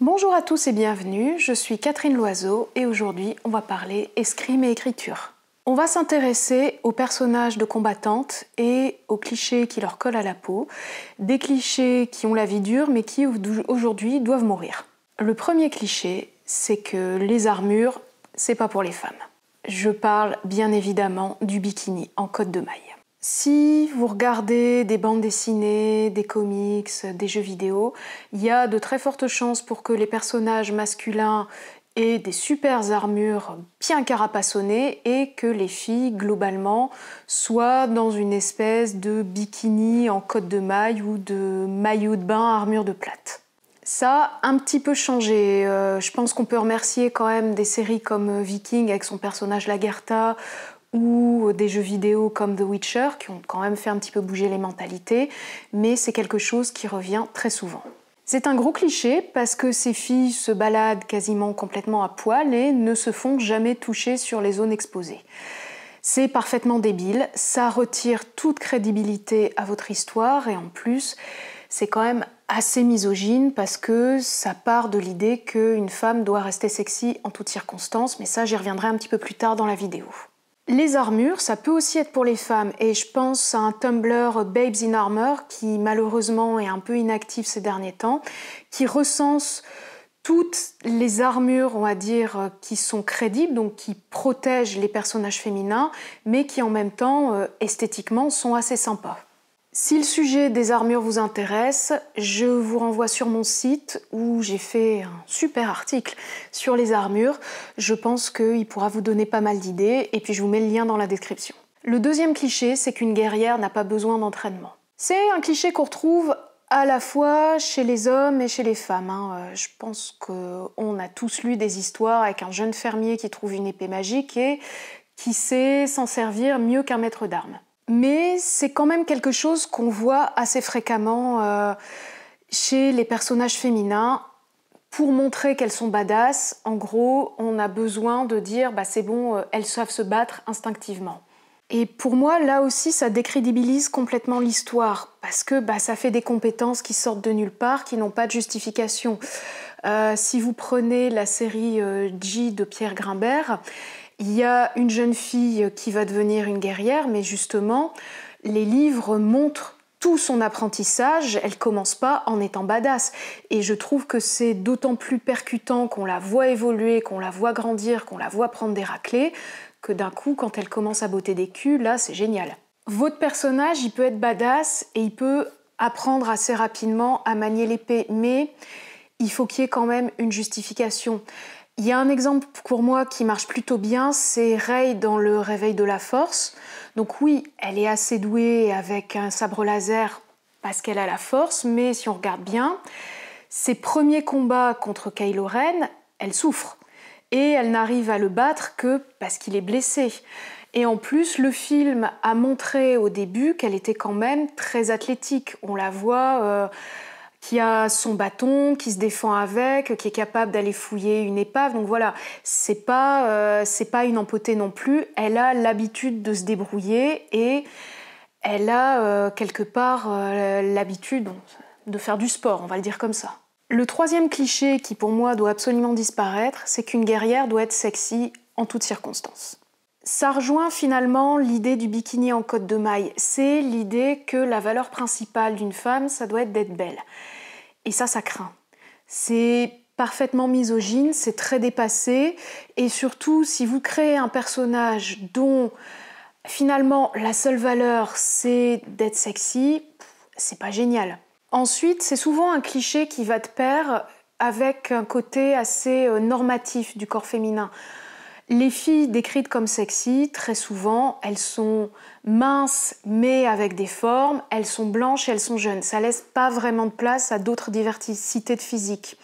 Bonjour à tous et bienvenue, je suis Catherine Loiseau et aujourd'hui on va parler escrime et écriture. On va s'intéresser aux personnages de combattantes et aux clichés qui leur collent à la peau, des clichés qui ont la vie dure mais qui aujourd'hui doivent mourir. Le premier cliché, c'est que les armures, c'est pas pour les femmes. Je parle bien évidemment du bikini en côte de maille. Si vous regardez des bandes dessinées, des comics, des jeux vidéo, il y a de très fortes chances pour que les personnages masculins aient des super armures bien carapassonnées et que les filles, globalement, soient dans une espèce de bikini en côte de maille ou de maillot de bain armure de plate. Ça a un petit peu changé. Euh, je pense qu'on peut remercier quand même des séries comme euh, Viking avec son personnage Lagertha ou euh, des jeux vidéo comme The Witcher qui ont quand même fait un petit peu bouger les mentalités, mais c'est quelque chose qui revient très souvent. C'est un gros cliché parce que ces filles se baladent quasiment complètement à poil et ne se font jamais toucher sur les zones exposées. C'est parfaitement débile, ça retire toute crédibilité à votre histoire et en plus, c'est quand même assez misogyne parce que ça part de l'idée qu'une femme doit rester sexy en toutes circonstances, mais ça j'y reviendrai un petit peu plus tard dans la vidéo. Les armures, ça peut aussi être pour les femmes et je pense à un Tumblr Babes in Armor qui malheureusement est un peu inactif ces derniers temps, qui recense toutes les armures, on va dire, qui sont crédibles, donc qui protègent les personnages féminins, mais qui en même temps euh, esthétiquement sont assez sympas. Si le sujet des armures vous intéresse, je vous renvoie sur mon site où j'ai fait un super article sur les armures. Je pense qu'il pourra vous donner pas mal d'idées et puis je vous mets le lien dans la description. Le deuxième cliché, c'est qu'une guerrière n'a pas besoin d'entraînement. C'est un cliché qu'on retrouve à la fois chez les hommes et chez les femmes. Hein. Euh, je pense qu'on a tous lu des histoires avec un jeune fermier qui trouve une épée magique et qui sait s'en servir mieux qu'un maître d'armes mais c'est quand même quelque chose qu'on voit assez fréquemment euh, chez les personnages féminins. Pour montrer qu'elles sont badass, en gros, on a besoin de dire bah, c'est bon, euh, elles savent se battre instinctivement. Et pour moi, là aussi, ça décrédibilise complètement l'histoire, parce que bah, ça fait des compétences qui sortent de nulle part, qui n'ont pas de justification. Euh, si vous prenez la série G de Pierre Grimbert, il y a une jeune fille qui va devenir une guerrière, mais justement, les livres montrent tout son apprentissage, elle commence pas en étant badass. Et je trouve que c'est d'autant plus percutant qu'on la voit évoluer, qu'on la voit grandir, qu'on la voit prendre des raclées, que d'un coup, quand elle commence à botter des culs, là, c'est génial. Votre personnage, il peut être badass et il peut apprendre assez rapidement à manier l'épée, mais il faut qu'il y ait quand même une justification. Il y a un exemple pour moi qui marche plutôt bien, c'est Rey dans Le Réveil de la Force. Donc oui, elle est assez douée avec un sabre laser parce qu'elle a la force, mais si on regarde bien, ses premiers combats contre Kylo Ren, elle souffre. Et elle n'arrive à le battre que parce qu'il est blessé. Et en plus, le film a montré au début qu'elle était quand même très athlétique. On la voit... Euh, qui a son bâton, qui se défend avec, qui est capable d'aller fouiller une épave. Donc voilà, c'est pas euh, pas une empotée non plus. Elle a l'habitude de se débrouiller et elle a euh, quelque part euh, l'habitude de faire du sport, on va le dire comme ça. Le troisième cliché qui pour moi doit absolument disparaître, c'est qu'une guerrière doit être sexy en toutes circonstances. Ça rejoint finalement l'idée du bikini en côte de maille. C'est l'idée que la valeur principale d'une femme, ça doit être d'être belle. Et ça, ça craint. C'est parfaitement misogyne, c'est très dépassé. Et surtout, si vous créez un personnage dont finalement la seule valeur c'est d'être sexy, c'est pas génial. Ensuite, c'est souvent un cliché qui va de pair avec un côté assez euh, normatif du corps féminin. Les filles décrites comme sexy, très souvent, elles sont minces mais avec des formes, elles sont blanches elles sont jeunes. Ça laisse pas vraiment de place à d'autres diversités de physique.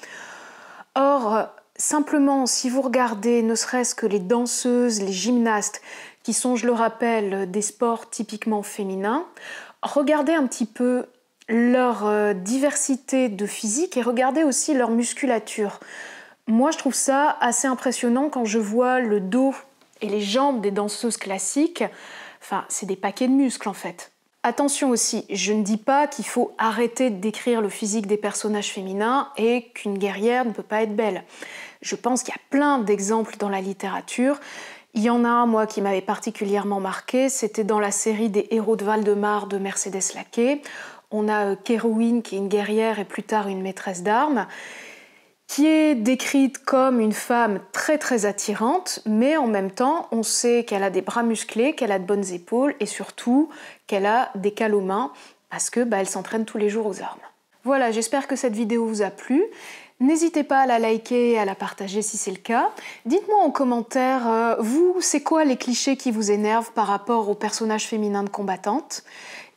Or, simplement, si vous regardez ne serait-ce que les danseuses, les gymnastes, qui sont, je le rappelle, des sports typiquement féminins, regardez un petit peu leur euh, diversité de physique et regardez aussi leur musculature. Moi, je trouve ça assez impressionnant quand je vois le dos et les jambes des danseuses classiques. Enfin, c'est des paquets de muscles en fait. Attention aussi, je ne dis pas qu'il faut arrêter de décrire le physique des personnages féminins et qu'une guerrière ne peut pas être belle. Je pense qu'il y a plein d'exemples dans la littérature. Il y en a un, moi, qui m'avait particulièrement marqué, c'était dans la série des héros de Valdemar de Mercedes Laquet. On a euh, Kerouine qui est une guerrière et plus tard une maîtresse d'armes qui est décrite comme une femme très très attirante, mais en même temps, on sait qu'elle a des bras musclés, qu'elle a de bonnes épaules et surtout qu'elle a des cales aux mains parce que bah, elle s'entraîne tous les jours aux armes. Voilà, j'espère que cette vidéo vous a plu. N'hésitez pas à la liker et à la partager si c'est le cas. Dites-moi en commentaire, euh, vous, c'est quoi les clichés qui vous énervent par rapport aux personnages féminins de combattantes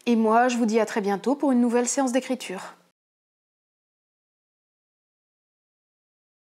Et moi, je vous dis à très bientôt pour une nouvelle séance d'écriture.